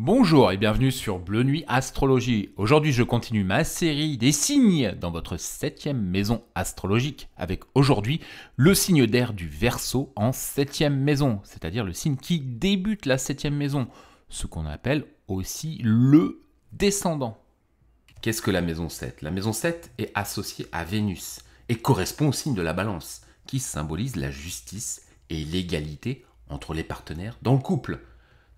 Bonjour et bienvenue sur Bleu Nuit Astrologie. Aujourd'hui, je continue ma série des signes dans votre septième maison astrologique avec aujourd'hui le signe d'air du Verseau en septième maison, c'est-à-dire le signe qui débute la septième maison, ce qu'on appelle aussi le descendant. Qu'est-ce que la maison 7 La maison 7 est associée à Vénus et correspond au signe de la balance, qui symbolise la justice et l'égalité entre les partenaires dans le couple.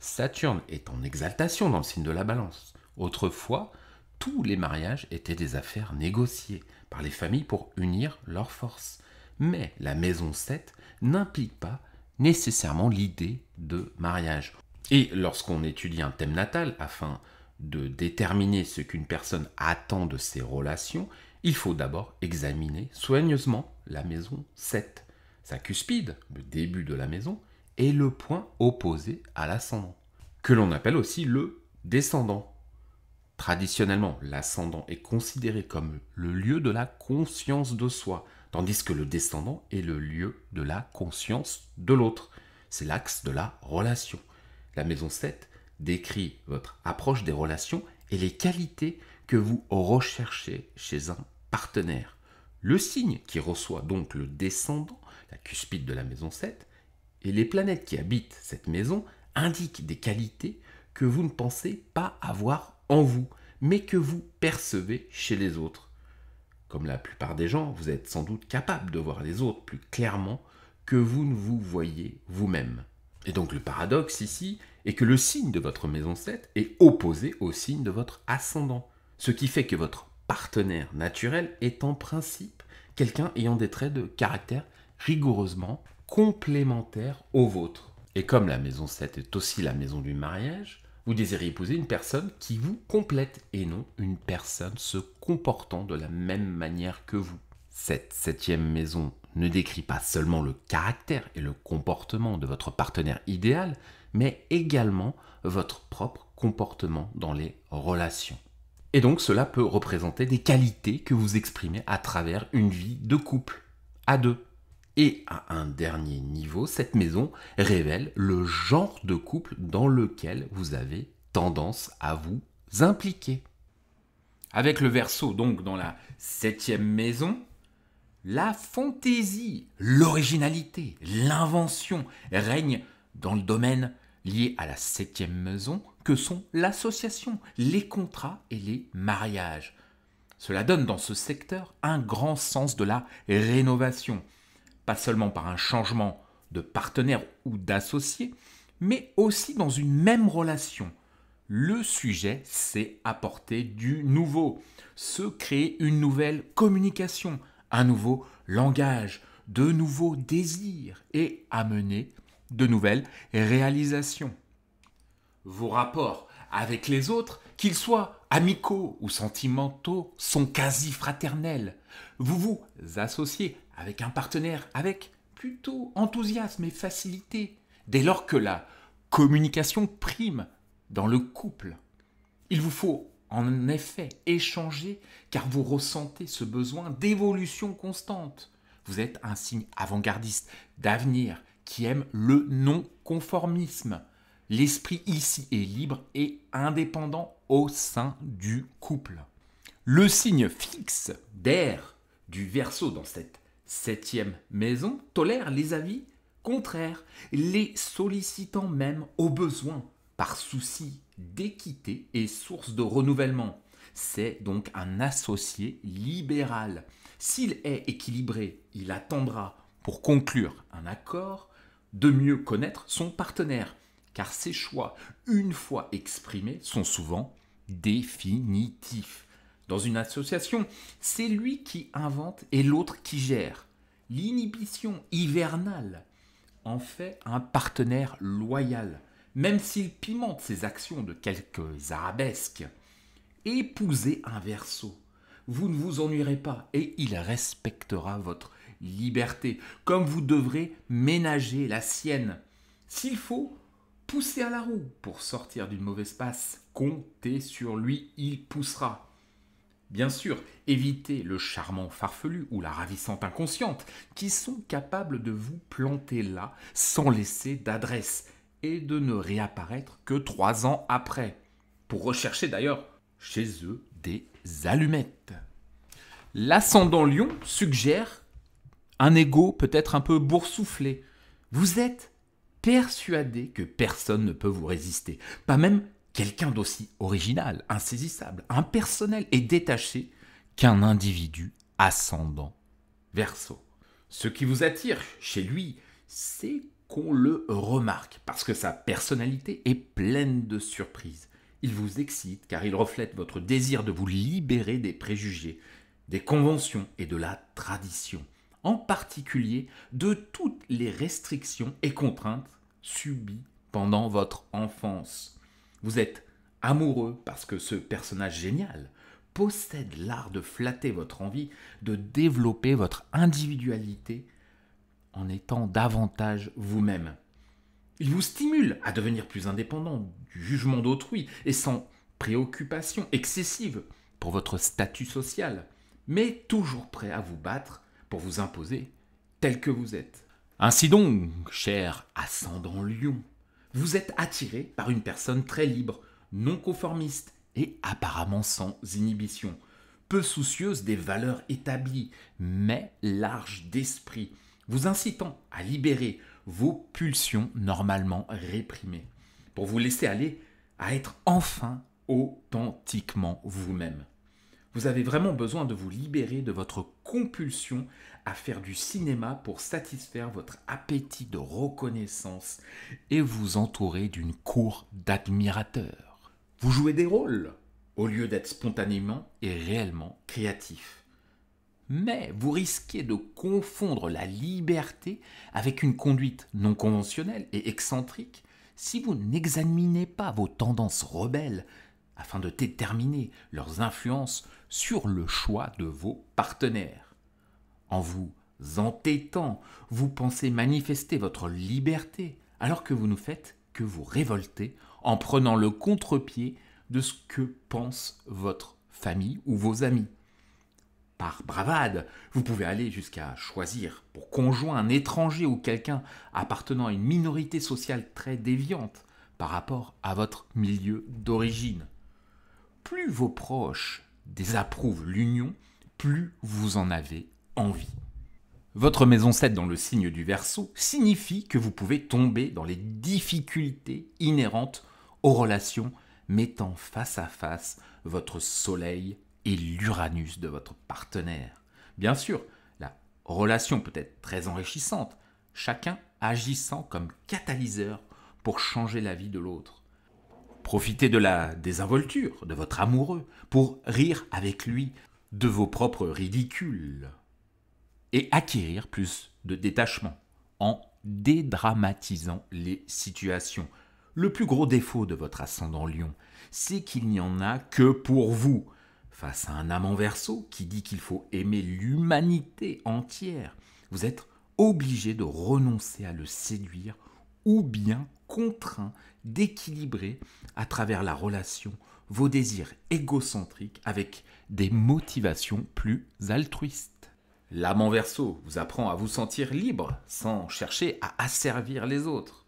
Saturne est en exaltation dans le signe de la balance. Autrefois, tous les mariages étaient des affaires négociées par les familles pour unir leurs forces. Mais la maison 7 n'implique pas nécessairement l'idée de mariage. Et lorsqu'on étudie un thème natal afin de déterminer ce qu'une personne attend de ses relations, il faut d'abord examiner soigneusement la maison 7, sa cuspide, le début de la maison, le point opposé à l'ascendant, que l'on appelle aussi le descendant. Traditionnellement, l'ascendant est considéré comme le lieu de la conscience de soi, tandis que le descendant est le lieu de la conscience de l'autre. C'est l'axe de la relation. La maison 7 décrit votre approche des relations et les qualités que vous recherchez chez un partenaire. Le signe qui reçoit donc le descendant, la cuspide de la maison 7, et les planètes qui habitent cette maison indiquent des qualités que vous ne pensez pas avoir en vous, mais que vous percevez chez les autres. Comme la plupart des gens, vous êtes sans doute capable de voir les autres plus clairement que vous ne vous voyez vous-même. Et donc le paradoxe ici est que le signe de votre maison 7 est opposé au signe de votre ascendant, ce qui fait que votre partenaire naturel est en principe quelqu'un ayant des traits de caractère rigoureusement complémentaire au vôtre. Et comme la maison 7 est aussi la maison du mariage, vous désirez épouser une personne qui vous complète et non une personne se comportant de la même manière que vous. Cette septième maison ne décrit pas seulement le caractère et le comportement de votre partenaire idéal, mais également votre propre comportement dans les relations. Et donc cela peut représenter des qualités que vous exprimez à travers une vie de couple, à deux, et à un dernier niveau, cette maison révèle le genre de couple dans lequel vous avez tendance à vous impliquer. Avec le verso, donc dans la septième maison, la fantaisie, l'originalité, l'invention règnent dans le domaine lié à la septième maison que sont l'association, les contrats et les mariages. Cela donne dans ce secteur un grand sens de la rénovation, seulement par un changement de partenaire ou d'associé, mais aussi dans une même relation. Le sujet, c'est apporter du nouveau, se créer une nouvelle communication, un nouveau langage, de nouveaux désirs et amener de nouvelles réalisations. Vos rapports avec les autres, qu'ils soient amicaux ou sentimentaux, sont quasi fraternels. Vous vous associez avec un partenaire, avec plutôt enthousiasme et facilité, dès lors que la communication prime dans le couple. Il vous faut en effet échanger car vous ressentez ce besoin d'évolution constante. Vous êtes un signe avant-gardiste, d'avenir, qui aime le non-conformisme. L'esprit ici est libre et indépendant au sein du couple. Le signe fixe d'air du verso dans cette septième maison tolère les avis contraires, les sollicitant même au besoin, par souci d'équité et source de renouvellement. C'est donc un associé libéral. S'il est équilibré, il attendra, pour conclure un accord, de mieux connaître son partenaire, car ses choix, une fois exprimés, sont souvent définitifs. Dans une association, c'est lui qui invente et l'autre qui gère. L'inhibition hivernale en fait un partenaire loyal, même s'il pimente ses actions de quelques arabesques. Épousez un verso. Vous ne vous ennuierez pas et il respectera votre liberté, comme vous devrez ménager la sienne. S'il faut, pousser à la roue pour sortir d'une mauvaise passe. Comptez sur lui, il poussera. Bien sûr, évitez le charmant farfelu ou la ravissante inconsciente, qui sont capables de vous planter là sans laisser d'adresse et de ne réapparaître que trois ans après, pour rechercher d'ailleurs chez eux des allumettes. L'ascendant lion suggère un ego peut-être un peu boursouflé. Vous êtes persuadé que personne ne peut vous résister, pas même quelqu'un d'aussi original, insaisissable, impersonnel et détaché qu'un individu ascendant. Verso. Ce qui vous attire chez lui, c'est qu'on le remarque, parce que sa personnalité est pleine de surprises. Il vous excite car il reflète votre désir de vous libérer des préjugés, des conventions et de la tradition, en particulier de toutes les restrictions et contraintes subies pendant votre enfance. Vous êtes amoureux parce que ce personnage génial possède l'art de flatter votre envie, de développer votre individualité en étant davantage vous-même. Il vous stimule à devenir plus indépendant du jugement d'autrui et sans préoccupation excessive pour votre statut social, mais toujours prêt à vous battre pour vous imposer tel que vous êtes. Ainsi donc, cher ascendant lion, vous êtes attiré par une personne très libre, non conformiste et apparemment sans inhibition, peu soucieuse des valeurs établies, mais large d'esprit, vous incitant à libérer vos pulsions normalement réprimées, pour vous laisser aller à être enfin authentiquement vous-même. Vous avez vraiment besoin de vous libérer de votre compulsion à faire du cinéma pour satisfaire votre appétit de reconnaissance et vous entourer d'une cour d'admirateurs. Vous jouez des rôles au lieu d'être spontanément et réellement créatif. Mais vous risquez de confondre la liberté avec une conduite non conventionnelle et excentrique si vous n'examinez pas vos tendances rebelles afin de déterminer leurs influences sur le choix de vos partenaires. En vous entêtant, vous pensez manifester votre liberté, alors que vous ne faites que vous révolter en prenant le contre-pied de ce que pense votre famille ou vos amis. Par bravade, vous pouvez aller jusqu'à choisir pour conjoint un étranger ou quelqu'un appartenant à une minorité sociale très déviante par rapport à votre milieu d'origine. Plus vos proches désapprouvent l'union, plus vous en avez envie. Votre maison 7 dans le signe du Verseau signifie que vous pouvez tomber dans les difficultés inhérentes aux relations mettant face à face votre Soleil et l'Uranus de votre partenaire. Bien sûr, la relation peut être très enrichissante, chacun agissant comme catalyseur pour changer la vie de l'autre. Profitez de la désinvolture de votre amoureux pour rire avec lui de vos propres ridicules et acquérir plus de détachement en dédramatisant les situations. Le plus gros défaut de votre ascendant lion, c'est qu'il n'y en a que pour vous. Face à un amant verso qui dit qu'il faut aimer l'humanité entière, vous êtes obligé de renoncer à le séduire ou bien contraint d'équilibrer à travers la relation vos désirs égocentriques avec des motivations plus altruistes. L'âme en verso vous apprend à vous sentir libre sans chercher à asservir les autres.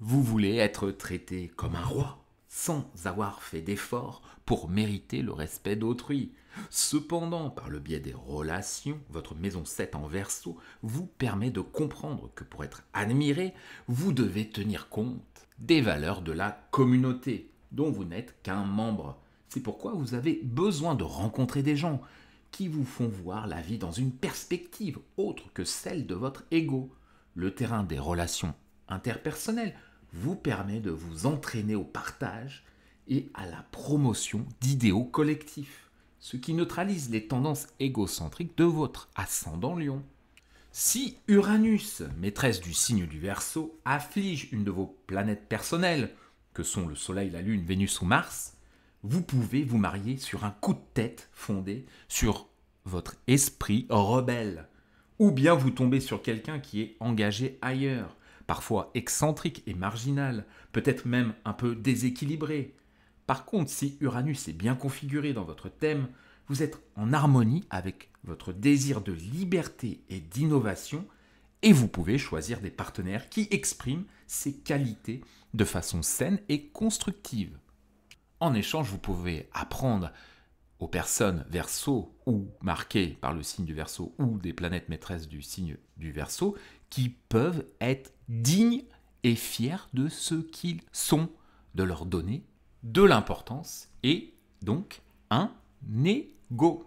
Vous voulez être traité comme un roi sans avoir fait d'efforts pour mériter le respect d'autrui. Cependant, par le biais des relations, votre maison 7 en verso vous permet de comprendre que pour être admiré, vous devez tenir compte des valeurs de la communauté dont vous n'êtes qu'un membre. C'est pourquoi vous avez besoin de rencontrer des gens qui vous font voir la vie dans une perspective autre que celle de votre ego. Le terrain des relations interpersonnelles vous permet de vous entraîner au partage et à la promotion d'idéaux collectifs, ce qui neutralise les tendances égocentriques de votre ascendant lion. Si Uranus, maîtresse du signe du Verseau, afflige une de vos planètes personnelles, que sont le Soleil, la Lune, Vénus ou Mars, vous pouvez vous marier sur un coup de tête fondé sur votre esprit rebelle. Ou bien vous tombez sur quelqu'un qui est engagé ailleurs, parfois excentrique et marginal, peut-être même un peu déséquilibré. Par contre, si Uranus est bien configuré dans votre thème, vous êtes en harmonie avec votre désir de liberté et d'innovation, et vous pouvez choisir des partenaires qui expriment ces qualités de façon saine et constructive. En échange, vous pouvez apprendre aux personnes verso ou marquées par le signe du verso ou des planètes maîtresses du signe du verso qui peuvent être dignes et fiers de ce qu'ils sont, de leur donner de l'importance et donc un égo.